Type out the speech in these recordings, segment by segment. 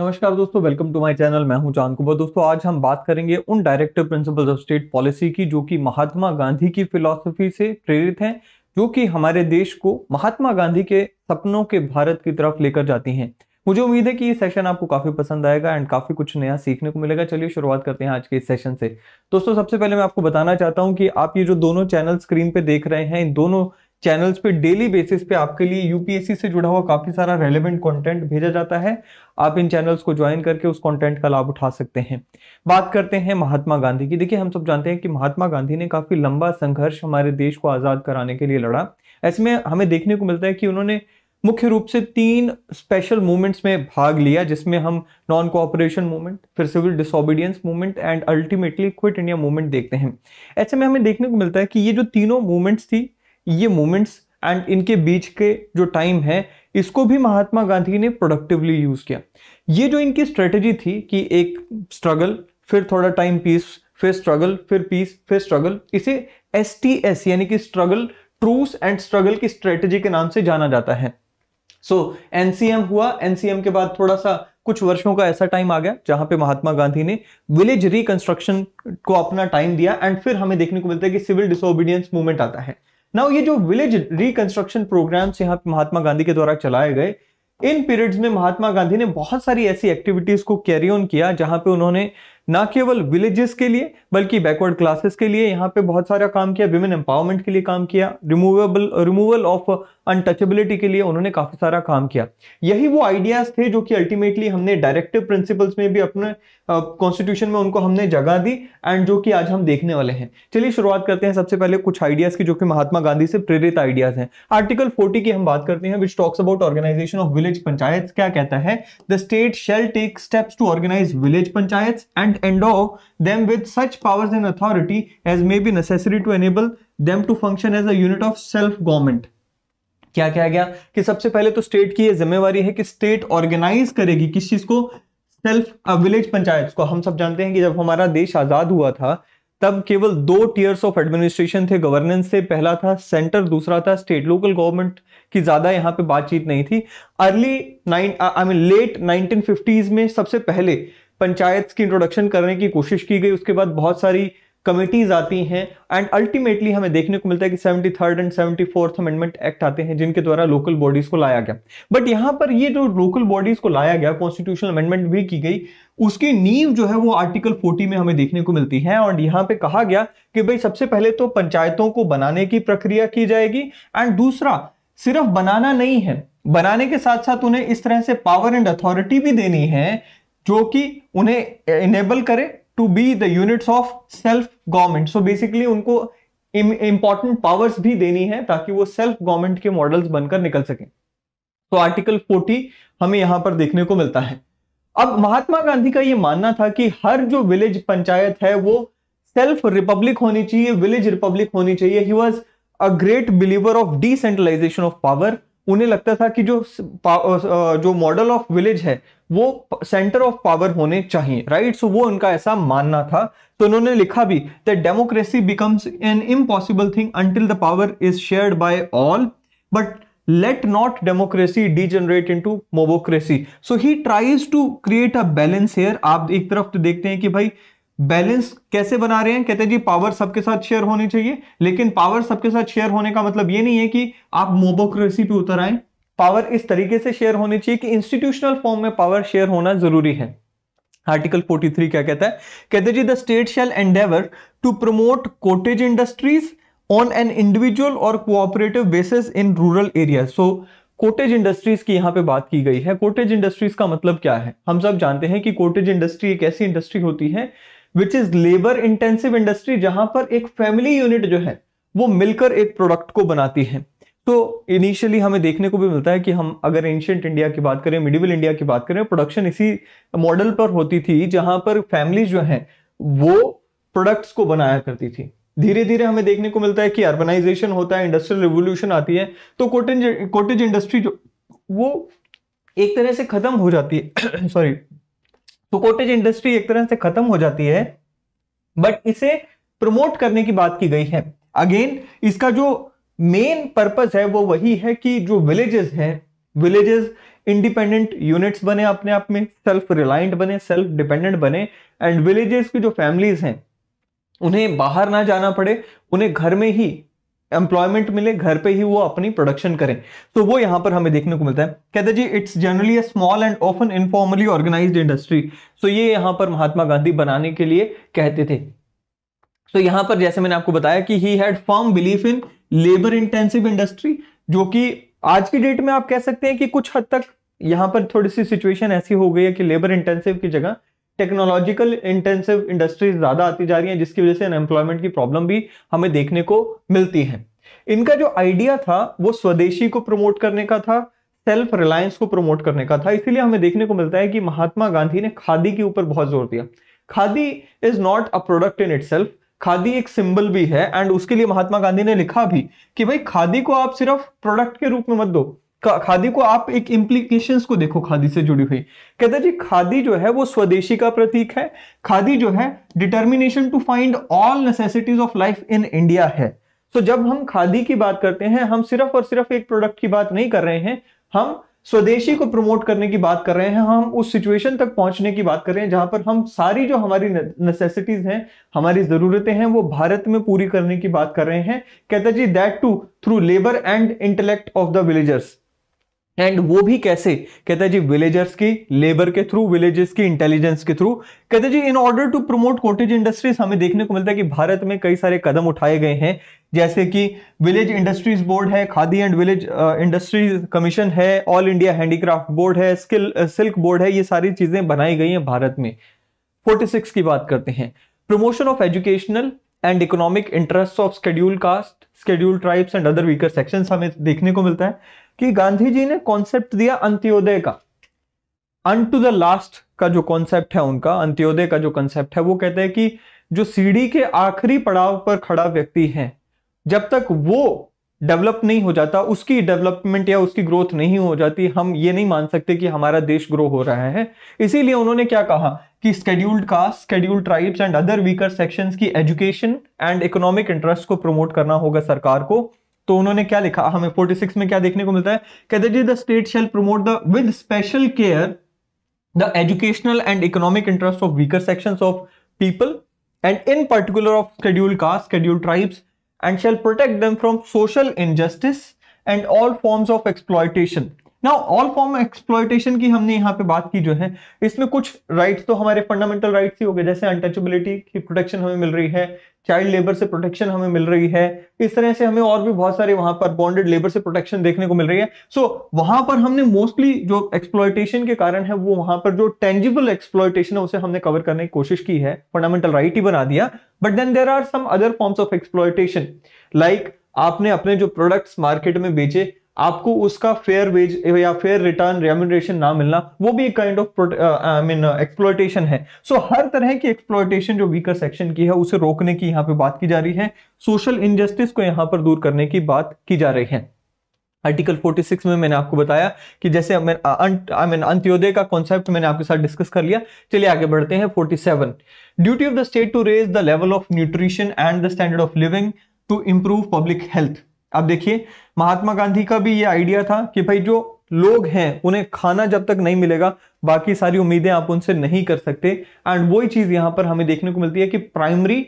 नमस्कार दोस्तों welcome to my channel मैं हूं चांद कुबर दोस्तों आज हम बात करेंगे उन directive principles of state policy की जो कि महात्मा गांधी की फिलॉसफी से प्रेरित हैं जो कि हमारे देश को महात्मा गांधी के सपनों के भारत की तरफ लेकर जाती हैं मुझे उम्मीद है कि ये सेशन आपको काफी पसंद आएगा एंड काफी कुछ नया सीखने को मिलेगा चलिए शुरुआत करते हैं आज के इस सेशन से दोस्तों सबसे पहले मैं आपको बताना चाहता हूं कि आप ये जो दोनों चैनल स्क्रीन पे देख रहे हैं इन दोनों चैनल्स पे डेली बेसिस पे आपके लिए यूपीएससी से जुड़ा हुआ काफ़ी सारा रेलिवेंट कंटेंट भेजा जाता है आप इन चैनल्स को ज्वाइन करके उस कंटेंट का लाभ उठा सकते हैं बात करते हैं महात्मा गांधी की देखिए हम सब जानते हैं कि महात्मा गांधी ने काफ़ी लंबा संघर्ष हमारे देश को आज़ाद कराने के लिए लड़ा ऐसे में हमें देखने को मिलता है कि उन्होंने मुख्य रूप से तीन स्पेशल मूवमेंट्स में भाग लिया जिसमें हम नॉन कोऑपरेशन मूवमेंट फिर civil disobedience movement and ultimately quit India movement देखते हैं ऐसे में हमें देखने को मिलता है कि ये जो तीनों मूवमेंट्स थी ये मोमेंट्स एंड इनके बीच के जो टाइम है इसको भी महात्मा गांधी ने प्रोडक्टिवली यूज़ किया ये जो इनकी स्ट्रेटेजी थी कि एक स्ट्रगल फिर थोड़ा टाइम पीस फिर स्ट्रगल फिर पीस फिर स्ट्रगल इसे एस टी एस यानी कि स्ट्रगल ट्रूस एंड स्ट्रगल की स्ट्रेटेजी के नाम से जाना जाता है सो so, एनसीएम हुआ एनसीएम के बाद थोड़ा सा कुछ वर्षों का ऐसा टाइम आ गया जहां पे महात्मा गांधी ने विलेज रिकंस्ट्रक्शन को अपना टाइम दिया एंड फिर हमें देखने को मिलता है कि सिविल डिसोबीडियंस मूवमेंट आता है नाउ ये जो विलेज रिकंस्ट्रक्शन प्रोग्राम्स यहाँ पे महात्मा गांधी के द्वारा चलाए गए इन पीरियड्स में महात्मा गांधी ने बहुत सारी ऐसी एक्टिविटीज को कैरी ऑन किया जहां पे उन्होंने ना केवल विलेजेस के लिए बल्कि बैकवर्ड क्लासेस के लिए यहाँ पे बहुत सारा काम किया विमेन एम्पावरमेंट के लिए काम किया रिमूवेबल रिमूवल ऑफ अनटचेबिलिटी के लिए उन्होंने काफी सारा काम किया यही वो आइडियाज थे जो कि अल्टीमेटली हमने डायरेक्टिव प्रिंसिपल्स में भी अपने कॉन्स्टिट्यूशन में उनको हमने जगह दी एंड जो कि आज हम देखने वाले हैं चलिए शुरुआत करते हैं सबसे पहले कुछ आइडियाज की जो कि महात्मा गांधी से प्रेरित आइडियाज हैं आर्टिकल 40 की हम बात करते हैं which talks about organisation of village panchayat क्या कहता है the state shall take steps to organise village panchayat and endow them with such powers and authority as may be necessary to enable them to function as a unit of self government क्या क्या गया कि सबसे पहले तो state की ये जिम्मेवारी है कि स्टेट ऑर्गेनाइज करेगी किस चीज को सेल्फ विलेज पंचायत को हम सब जानते हैं कि जब हमारा देश आजाद हुआ था तब केवल दो टीयर्स ऑफ एडमिनिस्ट्रेशन थे गवर्नेंस से पहला था सेंटर दूसरा था स्टेट लोकल गवर्नमेंट की ज़्यादा यहाँ पे बातचीत नहीं थी early nine I mean late nineteen में सबसे पहले पंचायत की इंट्रोडक्शन करने की कोशिश की गई उसके बाद बहुत सारी कमिटीज आती हैं एंड अल्टीमेटली हमें देखने को मिलता है कि seventy third and seventy fourth amendment act आते हैं जिनके द्वारा लोकल बॉडीज को लाया गया बट यहां पर ये जो लोकल बॉडीज को लाया गया कॉन्स्टिट्यूशनल अमेंडमेंट भी की गई उसकी नींव जो है वो आर्टिकल फोर्टी में हमें देखने को मिलती है और यहाँ पे कहा गया कि भाई सबसे पहले तो पंचायतों को बनाने की प्रक्रिया की जाएगी एंड दूसरा सिर्फ बनाना नहीं है बनाने के साथ साथ उन्हें इस तरह से पावर एंड अथॉरिटी भी देनी है जो कि उन्हें इनेबल करे to be the units of self government so basically उनको इंपॉर्टेंट पावर्स भी देनी है ताकि वो सेल्फ गवर्नमेंट के मॉडल्स बनकर निकल सके तो आर्टिकल 40 हमें यहां पर देखने को मिलता है अब महात्मा गांधी का ये मानना था कि हर जो विलेज पंचायत है वो सेल्फ रिपब्लिक होनी चाहिए विलेज रिपब्लिक होनी चाहिए he was a great believer of decentralisation of power उन्हें लगता था कि जो जो मॉडल ऑफ विलेज है वो सेंटर ऑफ पावर होने चाहिए राइट सो वो उनका ऐसा मानना था तो उन्होंने लिखा भी that democracy becomes an impossible thing until the power is shared by all but let democracy degenerate into mobocracy so he tries to create a balance here आप एक तरफ तो देखते हैं कि भाई बैलेंस कैसे बना रहे हैं कहते हैं जी पावर सबके साथ शेयर होनी चाहिए लेकिन पावर सबके साथ शेयर होने का मतलब ये नहीं है कि आप मोबोक्रेसी पे उतर आए पावर इस तरीके से शेयर होनी चाहिए कि इंस्टीट्यूशनल फॉर्म में पावर शेयर होना जरूरी है आर्टिकल 43 क्या कहता है कहते जी the state shall endeavour to promote cottage industries on an individual और cooperative basis in rural area so cottage industries की यहाँ पे बात की गई है कोटेज इंडस्ट्रीज का मतलब क्या है हम सब जानते हैं कि कोटेज इंडस्ट्री एक ऐसी इंडस्ट्री होती है which is labour intensive industry जहां पर एक फैमिली यूनिट जो है वो मिलकर एक प्रोडक्ट को बनाती है तो इनिशियली हमें देखने को भी मिलता है कि हम अगर एंशियंट इंडिया की बात करें मिडिवल इंडिया की बात करें प्रोडक्शन इसी मॉडल पर होती थी जहां पर फैमिली जो है वो प्रोडक्ट्स को बनाया करती थी धीरे धीरे हमें देखने को मिलता है कि अर्बनाइजेशन होता है इंडस्ट्रियल रिवोल्यूशन आती है तो कोटेज कोटेज इंडस्ट्री जो वो एक तरह से खत्म हो जाती है सॉरी तो कॉटेज इंडस्ट्री एक तरह से खत्म हो जाती है बट इसे प्रमोट करने की बात की गई है अगेन इसका जो मेन पर्पस है वो वही है कि जो विलेजेस हैं विलेजेस इंडिपेंडेंट यूनिट्स बने अपने आप में सेल्फ रिलायंट बने सेल्फ डिपेंडेंट बने एंड विलेजेस की जो फैमिलीज हैं उन्हें बाहर ना जाना पड़े उन्हें घर में ही एम्प्लॉयमेंट मिले घर पे ही वो अपनी प्रोडक्शन करें तो वो यहां पर हमें देखने को मिलता है कहते जी it's generally a small and often informally organised industry so ये यहां पर महात्मा गांधी बनाने के लिए कहते थे तो so यहाँ पर जैसे मैंने आपको बताया कि he had form belief in labour intensive industry जो कि आज की डेट में आप कह सकते हैं कि कुछ हद तक यहां पर थोड़ी सी सिचुएशन ऐसी हो गई है कि लेबर इंटेंसिव की जगह टेक्नोलॉजिकल इंटेंसिव इंडस्ट्रीज ज़्यादा आती जा रही हैं जिसकी वजह से अनएम्प्लॉयमेंट की प्रॉब्लम भी हमें देखने को मिलती है इनका जो आइडिया था वो स्वदेशी को प्रमोट करने का था सेल्फ रिलायंस को प्रमोट करने का था इसीलिए हमें देखने को मिलता है कि महात्मा गांधी ने खादी के ऊपर बहुत जोर दिया khadi is not a product in it khadi एक सिंबल भी है एंड उसके लिए महात्मा गांधी ने लिखा भी कि भाई खादी को आप सिर्फ प्रोडक्ट के रूप में मत दो खादी को आप एक इम्प्लीकेशन को देखो खादी से जुड़ी हुई कहते जी खादी जो है वो स्वदेशी का प्रतीक है खादी जो है determination to find all necessities of life in India है सो so, जब हम खादी की बात करते हैं हम सिर्फ और सिर्फ एक प्रोडक्ट की बात नहीं कर रहे हैं हम स्वदेशी को प्रमोट करने की बात कर रहे हैं हम उस सिचुएशन तक पहुंचने की बात कर रहे हैं जहां पर हम सारी जो हमारी नेसेसिटीज हैं हमारी ज़रूरतें हैं वो भारत में पूरी करने की बात कर रहे हैं कहता जी that to through labour and intellect of the villagers and वो भी कैसे कहता है जी विलेजर्स की लेबर के थ्रू विलेजेस की इंटेलिजेंस के थ्रू कहते हैं जी in order to promote cottage industries हमें देखने को मिलता है कि भारत में कई सारे कदम उठाए गए हैं जैसे कि विलेज इंडस्ट्रीज बोर्ड है khadi and village industries commission है ऑल इंडिया हैंडीक्राफ्ट बोर्ड है स्किल सिल्क बोर्ड है ये सारी चीजें बनाई गई हैं भारत में फोर्टी की बात करते हैं promotion of educational and economic interest of schedule caste schedule tribes and other weaker section हमें देखने को मिलता है कि गांधी जी ने कॉन्सेप्ट दिया अंत्योदय का अन टू द लास्ट का जो कॉन्सेप्ट है उनका अंत्योदय का जो कॉन्सेप्ट है वो कहते हैं कि जो सीढ़ी के आखिरी पड़ाव पर खड़ा व्यक्ति है जब तक वो डेवलप नहीं हो जाता उसकी डेवलपमेंट या उसकी ग्रोथ नहीं हो जाती हम ये नहीं मान सकते कि हमारा देश ग्रो हो रहा है इसीलिए उन्होंने क्या कहा कि scheduled caste scheduled tribes and other weaker sections की एजुकेशन एंड इकोनॉमिक इंटरेस्ट को प्रमोट करना होगा सरकार को तो उन्होंने क्या लिखा हाँ, हमें 46 में क्या देखने को मिलता है कहते जी the state shall promote the with special care the educational and economic interest of weaker section of people and in particular of schedule caste schedule tribes and shall protect them from social injustice and all forms of exploitation now all form exploitation की हमने यहाँ पे बात की जो है इसमें कुछ राइट्स तो हमारे फंडामेंटल राइट्स ही हो गए जैसे अनटचेबिलिटी की प्रोटेक्शन हमें मिल रही है चाइल्ड लेबर से प्रोटेक्शन हमें मिल रही है इस तरह से हमें और भी बहुत सारे वहां पर बॉन्डेड लेबर से प्रोटेक्शन देखने को मिल रही है सो so, वहां पर हमने मोस्टली जो एक्सप्लॉयटेशन के कारण है वो वहां पर जो टेंजिबल एक्सप्लॉयटेशन है उसे हमने कवर करने की कोशिश की है फंडामेंटल राइट ही बना दिया but then there are some other forms of exploitation like आपने अपने जो प्रोडक्ट्स मार्केट में बेचे आपको उसका फेयर वेज या फेयर रिटर्न रेम्यूनरेशन ना मिलना वो भी एक kind of I mean exploitation है सो so, हर तरह की एक्सप्लोइटेशन जो वीकर सेक्शन की है उसे रोकने की यहाँ पे बात की जा रही है सोशल इनजस्टिस को यहाँ पर दूर करने की बात की जा रही है आर्टिकल 46 में मैंने आपको बताया कि जैसे आई मीन uh, अंत्योदय का कॉन्सेप्ट मैंने आपके साथ डिस्कस कर लिया चलिए आगे बढ़ते हैं 47 duty of the state to raise the level of nutrition and the standard of living to improve public health अब देखिए महात्मा गांधी का भी ये आइडिया था कि भाई जो लोग हैं उन्हें खाना जब तक नहीं मिलेगा बाकी सारी उम्मीदें आप उनसे नहीं कर सकते एंड वही चीज यहां पर हमें देखने को मिलती है कि प्राइमरी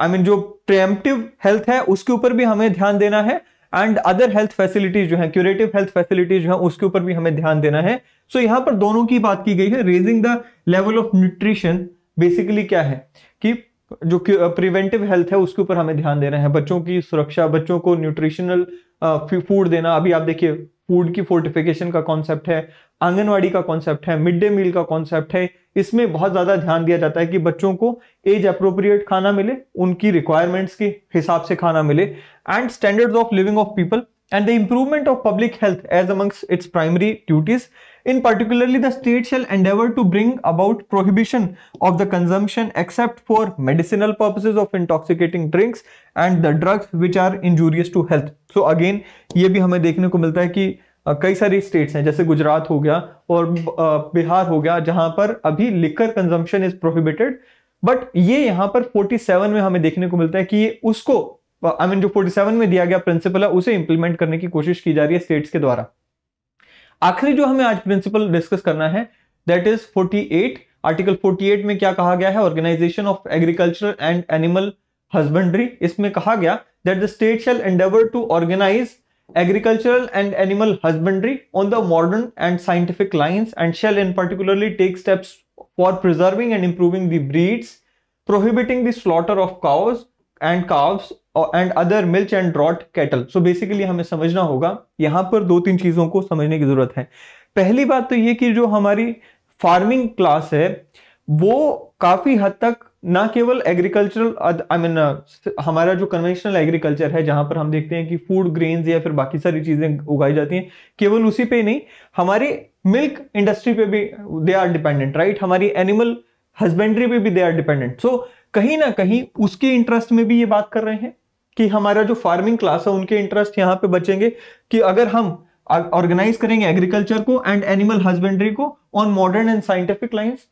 आई मीन जो प्रेमटिव हेल्थ है उसके ऊपर भी हमें ध्यान देना है एंड अदर हेल्थ फैसिलिटीज जो है क्यूरेटिव हेल्थ फैसिलिटीज जो है उसके ऊपर भी हमें ध्यान देना है सो so, यहाँ पर दोनों की बात की गई है raising the level of nutrition basically क्या है कि जो कि प्रिवेंटिव हेल्थ है उसके ऊपर हमें ध्यान देना है बच्चों की सुरक्षा बच्चों को न्यूट्रिशनल फूड देना अभी आप देखिए फूड की फोर्टिफिकेशन का कॉन्सेप्ट है आंगनवाड़ी का कॉन्सेप्ट है मिड डे मील का कॉन्सेप्ट है इसमें बहुत ज़्यादा ध्यान दिया जाता है कि बच्चों को एज अप्रोप्रिएट खाना मिले उनकी रिक्वायरमेंट्स के हिसाब से खाना मिले and standards of living of people and the improvement of public health as amongst its primary duties. In particularly, the state shall endeavor to bring about prohibition of the consumption except for medicinal purposes of intoxicating drinks and the drugs which are injurious to health. So again, ये भी हमें देखने को मिलता है कि कई सारी स्टेट्स हैं जैसे गुजरात हो गया और बिहार हो गया जहां पर अभी liquor consumption is prohibited but ये यहां पर 47 में हमें देखने को मिलता है कि उसको आई मीन जो 47 में दिया गया प्रिंसिपल है उसे इंप्लीमेंट करने की कोशिश की जा रही है स्टेट्स के द्वारा आखिरी जो हमें आज प्रिंसिपल डिस्कस करना है दैट इज 48 आर्टिकल 48 में क्या कहा गया है organisation of agriculture and animal husbandry इसमें कहा गया that the state shall endeavour to organise agricultural and animal husbandry on the modern and scientific lines and shall in particularly take steps for preserving and improving the breeds prohibiting the slaughter of cows and calves and other milch and draught cattle so basically हमें समझना होगा यहाँ पर दो तीन चीज़ों को समझने की ज़रूरत है पहली बात तो ये कि जो हमारी फार्मिंग क्लास है वो काफ़ी हद तक ना केवल एग्रीकल्चरल आई मीन हमारा जो कन्वेंशनल एग्रीकल्चर है जहां पर हम देखते हैं कि फूड ग्रेन्स या फिर बाकी सारी चीज़ें उगाई जाती हैं केवल उसी पे नहीं हमारी मिल्क इंडस्ट्री पे भी दे आर डिपेंडेंट राइट हमारी एनिमल हस्बेंड्री पे भी दे आर डिपेंडेंट सो कहीं ना कहीं उसके इंटरेस्ट में भी ये बात कर रहे हैं कि हमारा जो फार्मिंग क्लास है उनके इंटरेस्ट यहाँ पे बचेंगे कि अगर हम ऑर्गेनाइज करेंगे एग्रीकल्चर को एंड एनिमल हस्बेंड्री को on modern and scientific lines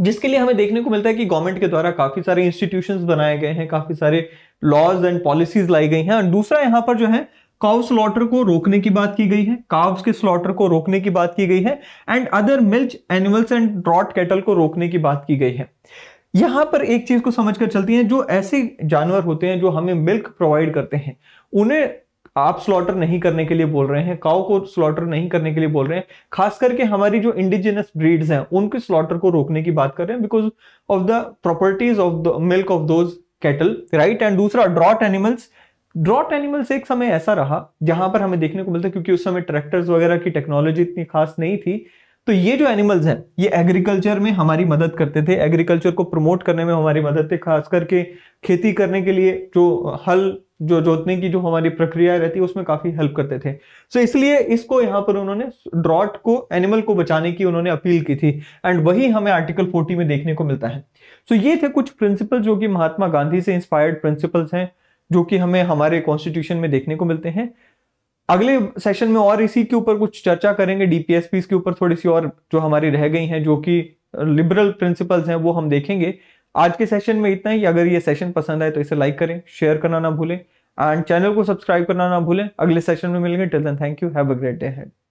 जिसके लिए हमें देखने को मिलता है कि गवर्नमेंट के द्वारा काफी सारे इंस्टीट्यूशन बनाए गए हैं काफी सारे लॉज एंड पॉलिसीज लाई गई हैं दूसरा यहाँ पर जो है काउ स्लॉटर को रोकने की बात की गई है काव्स के स्लॉटर को रोकने की बात की गई है and other milch animals and draught cattle को रोकने की बात की गई है यहाँ पर एक चीज को समझ कर चलती है जो ऐसे जानवर होते हैं जो हमें मिल्क प्रोवाइड करते हैं उन्हें आप स्लॉटर नहीं करने के लिए बोल रहे हैं काउ को स्लॉटर नहीं करने के लिए बोल रहे हैं खास करके हमारी जो इंडिजिनस ब्रीड्स हैं उनके स्लॉटर को रोकने की बात कर रहे हैं because of the properties of the milk of those cattle right and दूसरा ड्रॉट एनिमल्स ड्रॉट एनिमल्स एक समय ऐसा रहा जहां पर हमें देखने को मिलता क्योंकि उस समय ट्रैक्टर्स वगैरह की टेक्नोलॉजी इतनी खास नहीं थी तो ये जो एनिमल्स हैं ये एग्रीकल्चर में हमारी मदद करते थे एग्रीकल्चर को प्रमोट करने में हमारी मदद थे खास करके खेती करने के लिए जो हल जो जोतने की जो हमारी प्रक्रिया रहती है उसमें काफ़ी हेल्प करते थे सो so, इसलिए इसको यहाँ पर उन्होंने ड्रॉट को एनिमल को बचाने की उन्होंने अपील की थी एंड वही हमें आर्टिकल 40 में देखने को मिलता है सो so, ये थे कुछ प्रिंसिपल जो कि महात्मा गांधी से इंस्पायर्ड प्रिंसिपल्स हैं जो कि हमें हमारे कॉन्स्टिट्यूशन में देखने को मिलते हैं अगले सेशन में और इसी के ऊपर कुछ चर्चा करेंगे डीपीएसपी के ऊपर थोड़ी सी और जो हमारी रह गई हैं जो कि लिबरल प्रिंसिपल्स हैं वो हम देखेंगे आज के सेशन में इतना ही अगर ये सेशन पसंद आए तो इसे लाइक करें शेयर करना ना भूलें एंड चैनल को सब्सक्राइब करना ना भूलें अगले सेशन में मिलेंगे till then thank you have a great day head